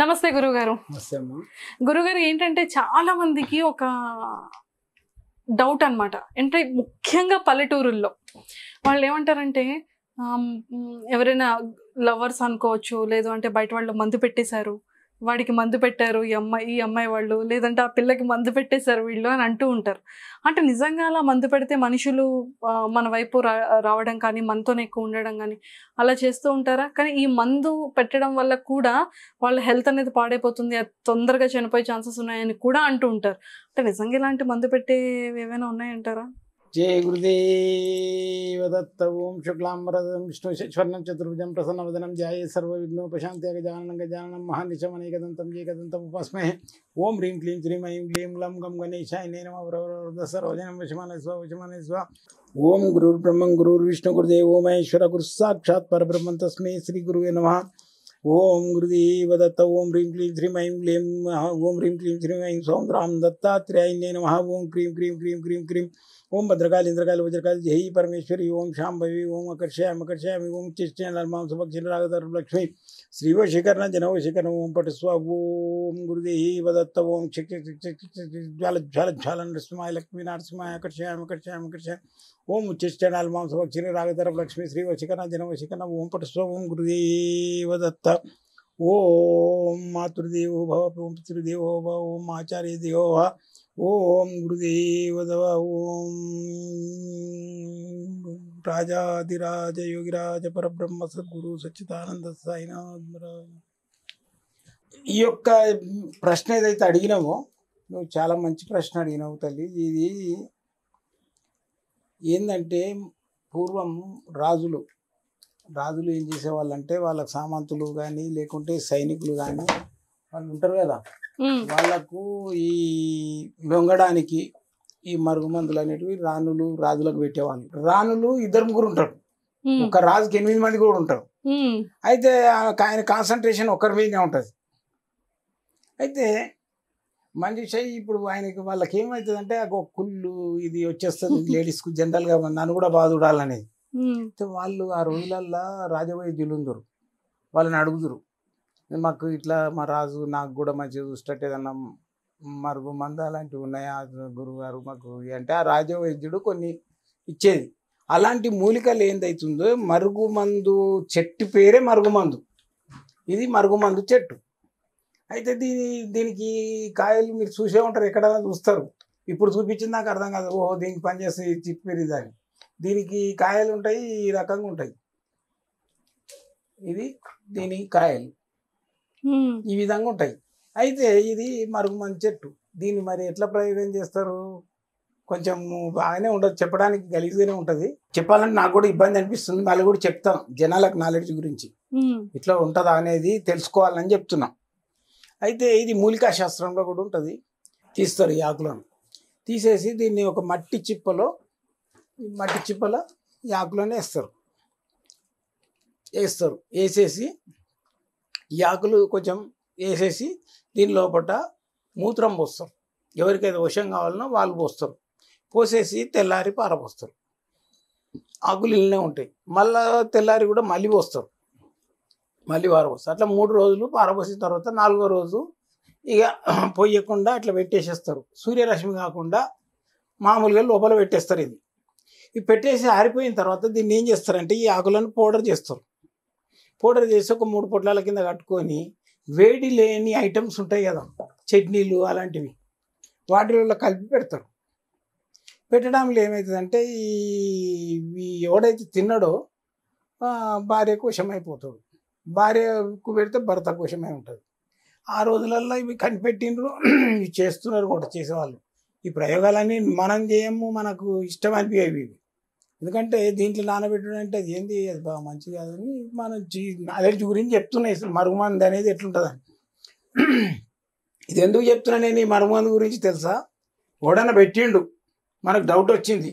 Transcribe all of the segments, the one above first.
నమస్తే గురుగారు గురుగారు ఏంటంటే చాలా మందికి ఒక డౌట్ అనమాట అంటే ముఖ్యంగా పల్లెటూరుల్లో వాళ్ళు ఏమంటారంటే ఎవరైనా లవర్స్ అనుకోవచ్చు లేదు అంటే బయట వాళ్ళు మందు పెట్టేశారు వాడికి మందు పెట్టారు ఈ అమ్మాయి ఈ అమ్మాయి వాళ్ళు లేదంటే ఆ పిల్లకి మందు పెట్టేశారు వీళ్ళు అని అంటూ ఉంటారు అంటే నిజంగా అలా మందు పెడితే మనుషులు మన వైపు రావడం కానీ మనతోనే ఎక్కువ ఉండడం కానీ అలా చేస్తూ ఉంటారా కానీ ఈ మందు పెట్టడం వల్ల కూడా వాళ్ళ హెల్త్ అనేది పాడైపోతుంది తొందరగా చనిపోయే ఛాన్సెస్ ఉన్నాయని కూడా అంటూ ఉంటారు అంటే నిజంగా ఇలాంటి మందు పెట్టేవి ఏమైనా ఉన్నాయంటారా जय गुरुदेव दत्त ओम शुक्लांबरद विष्णु स्वर्ण चतुर्भुज प्रसन्न वदनम जय सर्व विघ्नो प्रशांति गजानन गजानन महानिशम अनेकदंतम ये कदंतम उपासमे ओम ह्रीं क्लीं श्री ऐं ग्लीं ग्लं गं गणेशाय ने नमः वरवरवरदसरोजनं वशमाने स्व वशमाने स्व ओम गुरुर्ब्रह्म गुरुर्विष्णु गुरुदेव ओम गुरु गुरुसाक्षात् परब्रह्म तस्मै गुरुवे नमः ओम गुरुदेव दत्त ओम ह्रीं क्लीं श्री ऐं ग्लीं ओम ह्रीं क्लीं श्रीं ऐं सौन्द्रां दत्तात्रेयाय नमः ओम क्रीं क्रीं क्रीं क्रीं क्रीं ओम भद्रकाल इंद्रकाल वज्रकाल ही परमेश्वरी ओम श्याम भवी ओम अकर्षयाम अकर्षयामी ओम चिष्टन नर्माम सुभक्षण लक्ष्मी श्रीव शिखर न जनव शिखर ओम पट ओम गुरुदेही वदत्त ओम ज्वाल ज्वाल ज्वाल नृसिंहाय लक्ष्मी नरसिंहाय अकर्षयाम अकर्षयाम अकर्षयाम ओम चिष्टन नर्माम सुभक्षण रागधर लक्ष्मी श्रीव शिखर न जनव शिखर ओम पट ओम गुरुदेव दत्त ओम मातृदेव भव ओम पितृदेव भव ओम आचार्य देव भव ఓం గురుదేవదవ ఓం రాజాదిరాజ యోగిరాజ పరబ్రహ్మ సద్గురు సచ్చిదానంద సాయినాథ్ ఈ యొక్క ప్రశ్న ఏదైతే అడిగినావో నువ్వు చాలా మంచి ప్రశ్న అడిగినావు తల్లి ఇది ఏంటంటే పూర్వం రాజులు రాజులు ఏం చేసేవాళ్ళంటే వాళ్ళ సామంతులు కానీ లేకుంటే సైనికులు కానీ వాళ్ళు ఉంటారు కదా వాళ్ళకు ఈ లొంగడానికి ఈ మరుగు మందులు అనేటివి రాణులు రాజులకు పెట్టేవాళ్ళు రాణులు ఇద్దరు ముగ్గురు ఉంటారు ఒక రాజుకి ఎనిమిది మంది కూడా ఉంటారు అయితే ఆయన కాన్సన్ట్రేషన్ ఒకరి మీదనే ఉంటుంది అయితే మంచి చెయ్యి ఇప్పుడు ఆయనకి వాళ్ళకి ఏమవుతుందంటే ఒక కుళ్ళు ఇది వచ్చేస్తుంది లేడీస్కు జనరల్గా నన్ను కూడా బాధ చూడాలనేది అయితే వాళ్ళు ఆ రోజులల్లో రాజవైద్యులు ఉందరు వాళ్ళని అడుగుదురు మాకు ఇట్లా మా రాజు నాకు కూడా మంచిగా చూసినట్టు ఏదన్నా మరుగు మంద అలాంటివి ఉన్నాయా గురువుగారు మాకు అంటే ఆ రాజవైద్యుడు కొన్ని ఇచ్చేది అలాంటి మూలికలు ఏందవుతుందో మరుగుమందు చెట్టు పేరే మరుగుమందు ఇది మరుగుమందు చెట్టు అయితే దీని దీనికి కాయలు మీరు చూసే ఉంటారు ఎక్కడ చూస్తారు ఇప్పుడు చూపించింది నాకు అర్థం కాదు ఓహో దీనికి పనిచేస్తే చిప్పిరి దాని దీనికి కాయలు ఉంటాయి ఈ రకంగా ఉంటాయి ఇది దీని కాయలు ఈ విధంగా ఉంటాయి అయితే ఇది మరుగుమని చెట్టు దీన్ని మరి ఎట్లా ప్రయోగం చేస్తారు కొంచెం బాగానే ఉండదు చెప్పడానికి గలీజ్గానే ఉంటుంది చెప్పాలంటే నాకు కూడా ఇబ్బంది అనిపిస్తుంది మళ్ళీ కూడా చెప్తాను జనాలకు నాలెడ్జ్ గురించి ఇట్లా ఉంటుందా అనేది తెలుసుకోవాలని చెప్తున్నాం అయితే ఇది మూలికా శాస్త్రంలో కూడా ఉంటుంది తీస్తారు ఈ ఆకులను తీసేసి దీన్ని ఒక మట్టి చిప్పలో మట్టి చిప్పలో ఈ ఆకులను వేస్తారు వేస్తారు వేసేసి ఈ ఆకులు కొంచెం వేసేసి దీని లోపల మూత్రం పోస్తారు ఎవరికైతే వశం కావాలనో వాళ్ళు పోస్తారు పోసేసి తెల్లారి పారపోస్తారు ఆకులు ఇళ్ళనే ఉంటాయి మళ్ళా తెల్లారి కూడా మళ్ళీ పోస్తారు మళ్ళీ పారపోస్తారు అట్లా మూడు రోజులు పారపోసిన తర్వాత నాలుగో రోజు ఇక పోయకుండా అట్లా పెట్టేసేస్తారు సూర్యరశ్మి కాకుండా మామూలుగా లోపల పెట్టేస్తారు ఇది ఇవి పెట్టేసి ఆరిపోయిన తర్వాత దీన్ని ఏం చేస్తారంటే ఈ ఆకులను పౌడర్ చేస్తారు పౌడర్ చేసి ఒక మూడు పొట్లాల కింద కట్టుకొని వేడి లేని ఐటమ్స్ ఉంటాయి కదా చట్నీలు అలాంటివి వాటిలో కలిపి పెడతారు పెట్టడంలో ఏమవుతుందంటే ఈ ఎవడైతే తిన్నాడో భార్య కోశమైపోతాడు భార్యకు పెడితే భర్త కోశమై ఉంటుంది ఆ రోజులలో ఇవి కనిపెట్టినరు చేస్తున్నారు కూడా చేసేవాళ్ళు ఈ ప్రయోగాలన్నీ మనం చేయము మనకు ఇష్టం అనిపించేవి ఇవి ఎందుకంటే దీంట్లో నానబెట్టడం అంటే అది ఏంది అది బాగా మంచిది కాదని మన అలర్జీ గురించి చెప్తున్నాయి అసలు మరుగుమంది అనేది ఎట్లుంటుందని ఇది ఎందుకు చెప్తున్నా నేను ఈ మరుగుమంది గురించి తెలుసా ఓడన పెట్టిండు మనకు డౌట్ వచ్చింది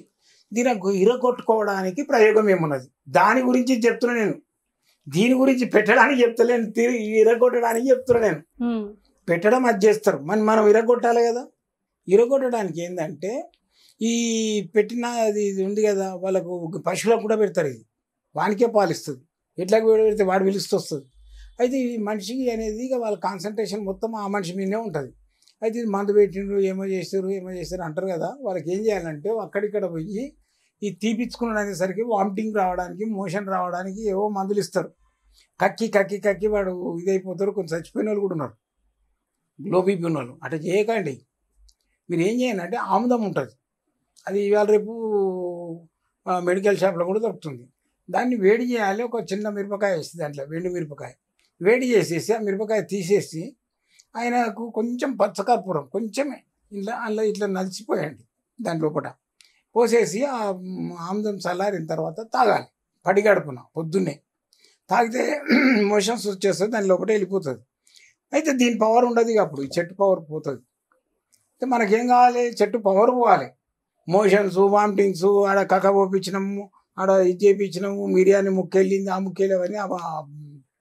దీని ఇరగొట్టుకోవడానికి ప్రయోగం ఏమున్నది దాని గురించి చెప్తున్నా నేను దీని గురించి పెట్టడానికి చెప్తలేను తిరిగి ఇరగొట్టడానికి చెప్తున్నా నేను పెట్టడం అది చేస్తారు మన మనం ఇరగొట్టాలి కదా ఇరగొట్టడానికి ఏంటంటే ఈ పెట్టిన అది ఇది ఉంది కదా వాళ్ళకు పశువులకు కూడా పెడతారు ఇది వానికే పాలిస్తుంది ఎట్లా పెడితే వాడు పిలుస్తూ వస్తుంది అయితే ఈ మనిషికి అనేది ఇక వాళ్ళ కాన్సన్ట్రేషన్ మొత్తం ఆ మనిషి మీదనే ఉంటుంది అయితే ఇది మందు పెట్టిండ్రు ఏమో చేస్తారు ఏమో చేస్తారు అంటారు కదా వాళ్ళకి ఏం చేయాలంటే అక్కడిక్కడ పోయి ఈ తీపించుకున్నాడు అనేసరికి వామిటింగ్ రావడానికి మోషన్ రావడానికి ఏవో మందులు ఇస్తారు కక్కి కక్కి కక్కి వాడు ఇదైపోతారు కొంచెం చచ్చిపోయిన వాళ్ళు కూడా ఉన్నారు గ్లోబీపీ ఉన్న వాళ్ళు అట్లా చేయకండి మీరు ఏం చేయాలంటే ఆముదం ఉంటుంది అది ఇవాళ రేపు మెడికల్ షాప్లో కూడా దొరుకుతుంది దాన్ని వేడి చేయాలి ఒక చిన్న మిరపకాయ వేస్తుంది దాంట్లో వెండి మిరపకాయ వేడి చేసేసి ఆ మిరపకాయ తీసేసి ఆయనకు కొంచెం పచ్చకర్పూరం కొంచెమే ఇట్లా అందులో ఇట్లా నలిచిపోయండి దాని లోపల పోసేసి ఆ ఆమ్దం చల్లారిన తర్వాత తాగాలి పడిగడుపున పొద్దున్నే తాగితే మోషన్స్ వచ్చేస్తుంది దాని లోపల వెళ్ళిపోతుంది అయితే దీని పవర్ ఉండదు అప్పుడు ఈ చెట్టు పవర్ పోతుంది అయితే మనకేం కావాలి చెట్టు పవర్ పోవాలి మోషన్స్ వామిటింగ్స్ ఆడ కక్క పోపించినాము ఆడ ఇది చేయించినాము మీడియాని ముక్కెళ్ళింది ఆ ముక్కెళ్ళవని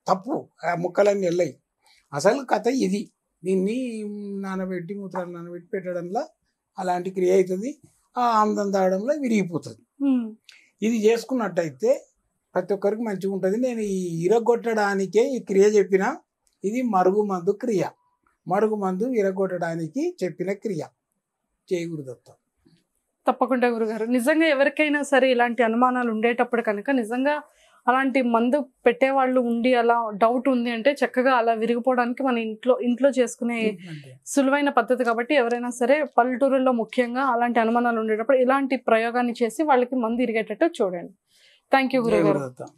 తప్పు ఆ ముక్కలన్నీ వెళ్ళాయి అసలు కథ ఇది దీన్ని నానబెట్టి మూత్రాలు నానబెట్టి పెట్టడంలో అలాంటి క్రియ అవుతుంది ఆ ఆమదం తాగడంలో విరిగిపోతుంది ఇది చేసుకున్నట్టయితే ప్రతి ఒక్కరికి మంచిగా ఉంటుంది నేను ఈ ఇరగొట్టడానికే ఈ క్రియ చెప్పిన ఇది మరుగు మందు క్రియ మరుగు మందు ఇరగొట్టడానికి చెప్పిన క్రియ చేయకూడదు తప్పకుండా గురుగారు నిజంగా ఎవరికైనా సరే ఇలాంటి అనుమానాలు ఉండేటప్పుడు కనుక నిజంగా అలాంటి మందు పెట్టేవాళ్ళు ఉండి అలా డౌట్ ఉంది అంటే చక్కగా అలా విరిగిపోవడానికి మన ఇంట్లో ఇంట్లో చేసుకునే సులువైన పద్ధతి కాబట్టి ఎవరైనా సరే పల్లెటూరుల్లో ముఖ్యంగా అలాంటి అనుమానాలు ఉండేటప్పుడు ఇలాంటి ప్రయోగాన్ని చేసి వాళ్ళకి మందు ఇరిగేటట్టు చూడండి థ్యాంక్ యూ గురుగారు